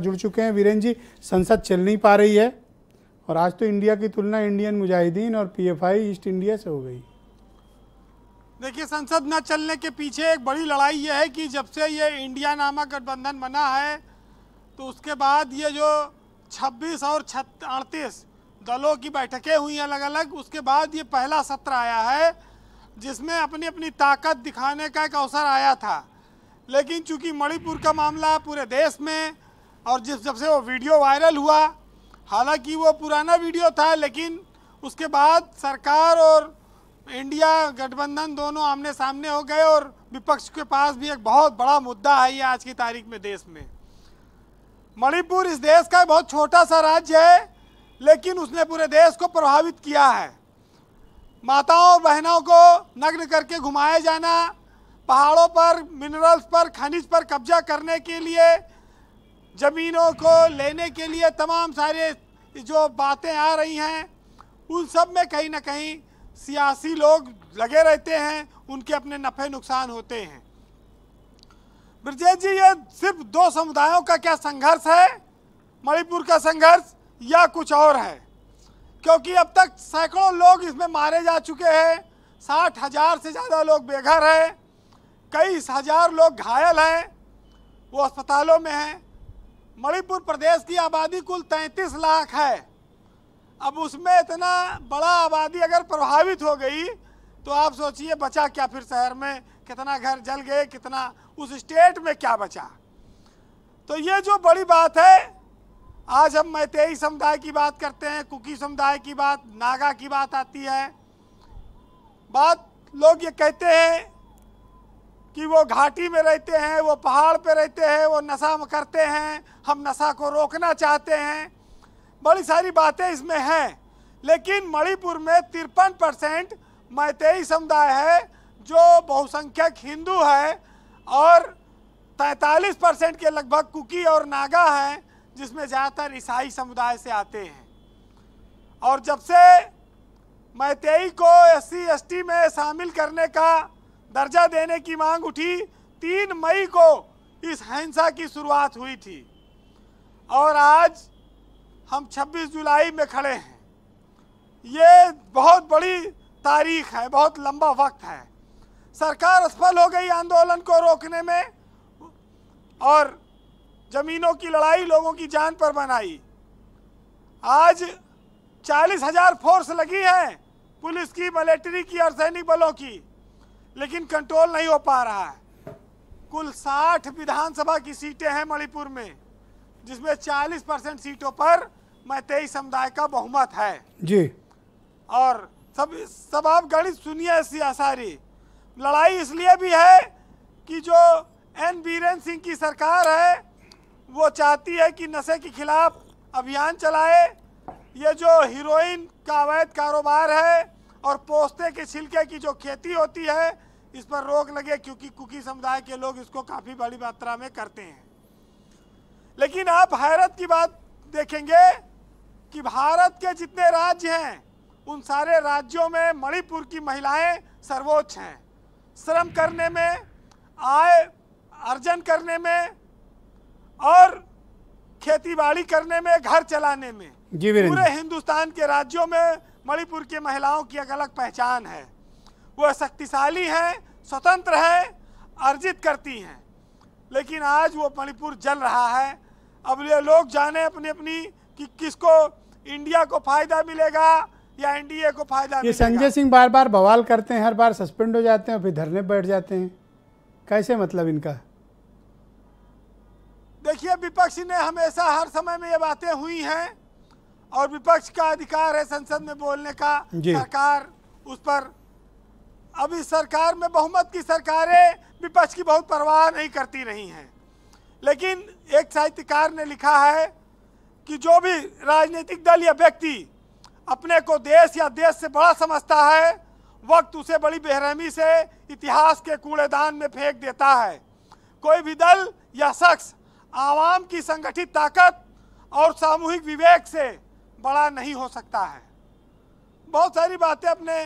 जुड़ चुके हैं वीरेन जी संसद चल नहीं पा रही है और आज तो इंडिया की तुलना इंडियन मुजाहिदीन और पीएफआई ईस्ट इंडिया से हो गई देखिए संसद न चलने के पीछे एक बड़ी लड़ाई यह है कि जब से ये इंडिया नामक गठबंधन बना है तो उसके बाद ये जो 26 और अड़तीस दलों की बैठकें हुई अलग अलग उसके बाद ये पहला सत्र आया है जिसमें अपनी अपनी ताकत दिखाने का एक अवसर आया था लेकिन चूंकि मणिपुर का मामला पूरे देश में और जिस जब से वो वीडियो वायरल हुआ हालांकि वो पुराना वीडियो था लेकिन उसके बाद सरकार और इंडिया गठबंधन दोनों आमने सामने हो गए और विपक्ष के पास भी एक बहुत बड़ा मुद्दा है ये आज की तारीख में देश में मणिपुर इस देश का बहुत छोटा सा राज्य है लेकिन उसने पूरे देश को प्रभावित किया है माताओं और बहनों को नग्न करके घुमाया जाना पहाड़ों पर मिनरल्स पर खनिज पर कब्जा करने के लिए ज़मीनों को लेने के लिए तमाम सारे जो बातें आ रही हैं उन सब में कहीं ना कहीं सियासी लोग लगे रहते हैं उनके अपने नफ़े नुकसान होते हैं ब्रजेश जी ये सिर्फ दो समुदायों का क्या संघर्ष है मणिपुर का संघर्ष या कुछ और है क्योंकि अब तक सैकड़ों लोग इसमें मारे जा चुके हैं साठ हज़ार से ज़्यादा लोग बेघर हैं कई हज़ार लोग घायल हैं वो अस्पतालों में हैं मणिपुर प्रदेश की आबादी कुल 33 लाख है अब उसमें इतना बड़ा आबादी अगर प्रभावित हो गई तो आप सोचिए बचा क्या फिर शहर में कितना घर जल गए कितना उस स्टेट में क्या बचा तो ये जो बड़ी बात है आज हम मैतेई समुदाय की बात करते हैं कुकी समुदाय की बात नागा की बात आती है बात लोग ये कहते हैं कि वो घाटी में रहते हैं वो पहाड़ पे रहते हैं वो नशा करते हैं हम नशा को रोकना चाहते हैं बड़ी सारी बातें इसमें हैं लेकिन मणिपुर में तिरपन परसेंट मैतेई समुदाय है जो बहुसंख्यक हिंदू है और तैंतालीस परसेंट के लगभग कुकी और नागा हैं जिसमें ज़्यादातर ईसाई समुदाय से आते हैं और जब से मैतेई को एस सी में शामिल करने का दर्जा देने की मांग उठी तीन मई को इस हिंसा की शुरुआत हुई थी और आज हम 26 जुलाई में खड़े हैं ये बहुत बड़ी तारीख है बहुत लंबा वक्त है सरकार असफल हो गई आंदोलन को रोकने में और ज़मीनों की लड़ाई लोगों की जान पर बनाई आज चालीस हज़ार फोर्स लगी है पुलिस की मिलिट्री की और सैनिक बलों की लेकिन कंट्रोल नहीं हो पा रहा है कुल 60 विधानसभा की सीटें हैं मणिपुर में जिसमें 40 परसेंट सीटों पर मैतेई समुदाय का बहुमत है जी और सब सब आप गणित सुनिए सारी लड़ाई इसलिए भी है कि जो एन बीरेन सिंह की सरकार है वो चाहती है कि नशे के खिलाफ अभियान चलाए ये जो हीरोइन का अवैध कारोबार है और पोस्ते के छिलके की जो खेती होती है इस पर रोक लगे क्योंकि कुकी समुदाय के लोग इसको काफ़ी बड़ी मात्रा में करते हैं लेकिन आप हैरत की बात देखेंगे कि भारत के जितने राज्य हैं उन सारे राज्यों में मणिपुर की महिलाएं सर्वोच्च हैं श्रम करने में आय अर्जन करने में और खेती बाड़ी करने में घर चलाने में पूरे हिंदुस्तान के राज्यों में मणिपुर की महिलाओं की एक अलग पहचान है वह शक्तिशाली है स्वतंत्र है अर्जित करती हैं लेकिन आज वो मणिपुर जल रहा है अब ये लोग जाने अपनी अपनी कि किसको इंडिया को फायदा मिलेगा या एनडीए को फायदा ये संजय सिंह बार बार बवाल करते हैं हर बार सस्पेंड हो जाते हैं फिर धरने बैठ जाते हैं कैसे मतलब इनका देखिए विपक्ष ने हमेशा हर समय में ये बातें हुई हैं और विपक्ष का अधिकार है संसद में बोलने का सरकार उस पर अभी सरकार में बहुमत की सरकारें विपक्ष की बहुत परवाह नहीं करती रही हैं लेकिन एक साहित्यकार ने लिखा है कि जो भी राजनीतिक दल या व्यक्ति अपने को देश या देश से बड़ा समझता है वक्त उसे बड़ी बेरहमी से इतिहास के कूड़ेदान में फेंक देता है कोई भी दल या शख्स आवाम की संगठित ताकत और सामूहिक विवेक से बड़ा नहीं हो सकता है बहुत सारी बातें अपने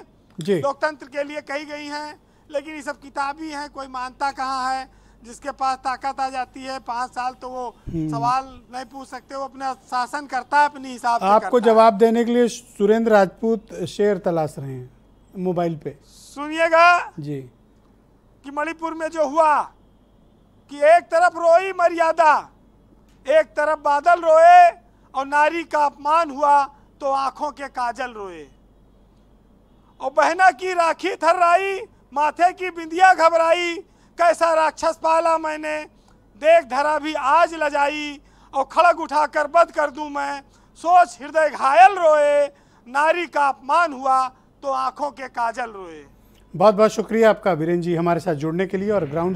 लोकतंत्र के लिए कही गई हैं लेकिन ये सब किताबी हैं कोई मानता कहाँ है जिसके पास ताकत आ जाती है पांच साल तो वो हम्म। सवाल नहीं पूछ सकते वो अपना शासन करता है अपने हिसाब से आपको जवाब देने के लिए सुरेंद्र राजपूत शेर तलाश रहे हैं मोबाइल पे सुनिएगा जी कि मणिपुर में जो हुआ कि एक तरफ रोई मर्यादा एक तरफ बादल रोए और नारी का अपमान हुआ तो आंखों के काजल रोए और बहना की राखी थर्राई माथे की बिंदिया घबराई कैसा राक्षस पाला मैंने देख धरा भी आज लजाई और खड़ग उठाकर बद कर दूं मैं सोच हृदय घायल रोए नारी का अपमान हुआ तो आंखों के काजल रोए बहुत बहुत शुक्रिया आपका वीरेन जी हमारे साथ जुड़ने के लिए और ग्राउंड